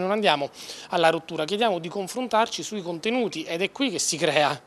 non andiamo alla rottura, chiediamo di confrontarci sui contenuti ed è qui che si crea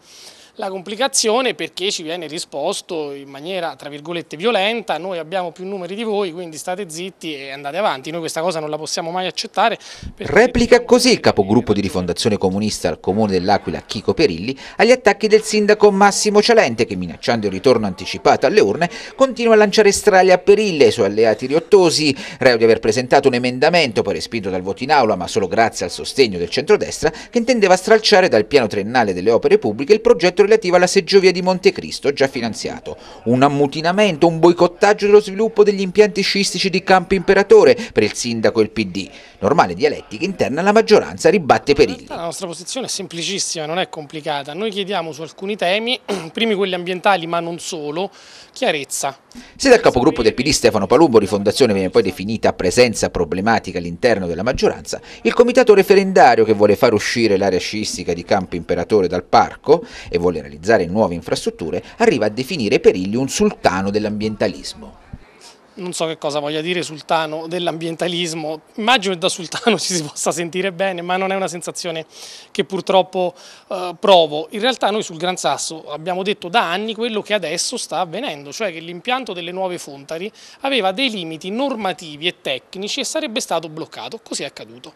la complicazione perché ci viene risposto in maniera tra virgolette violenta, noi abbiamo più numeri di voi quindi state zitti e andate avanti, noi questa cosa non la possiamo mai accettare. Replica diciamo così il capogruppo di rifondazione comunista al comune dell'Aquila Chico Perilli agli attacchi del sindaco Massimo Cialente che minacciando il ritorno anticipato alle urne continua a lanciare strali a Perilli e ai suoi alleati riottosi, reo di aver presentato un emendamento poi respinto dal voto in aula ma solo grazie al sostegno del centrodestra che intendeva stralciare dal piano triennale delle opere pubbliche il progetto relativa alla seggiovia di Montecristo, già finanziato. Un ammutinamento, un boicottaggio dello sviluppo degli impianti sciistici di Campo Imperatore per il sindaco e il PD. Normale dialettica interna la maggioranza ribatte per il. La nostra posizione è semplicissima, non è complicata. Noi chiediamo su alcuni temi, primi quelli ambientali ma non solo, chiarezza. Se dal capogruppo del PD Stefano Palumbo rifondazione viene poi definita presenza problematica all'interno della maggioranza, il comitato referendario che vuole far uscire l'area sciistica di Campo Imperatore dal parco e vuole vuole realizzare nuove infrastrutture, arriva a definire Perilli un sultano dell'ambientalismo non so che cosa voglia dire sultano dell'ambientalismo, immagino che da sultano ci si possa sentire bene, ma non è una sensazione che purtroppo eh, provo. In realtà noi sul Gran Sasso abbiamo detto da anni quello che adesso sta avvenendo, cioè che l'impianto delle nuove fontari aveva dei limiti normativi e tecnici e sarebbe stato bloccato, così è accaduto.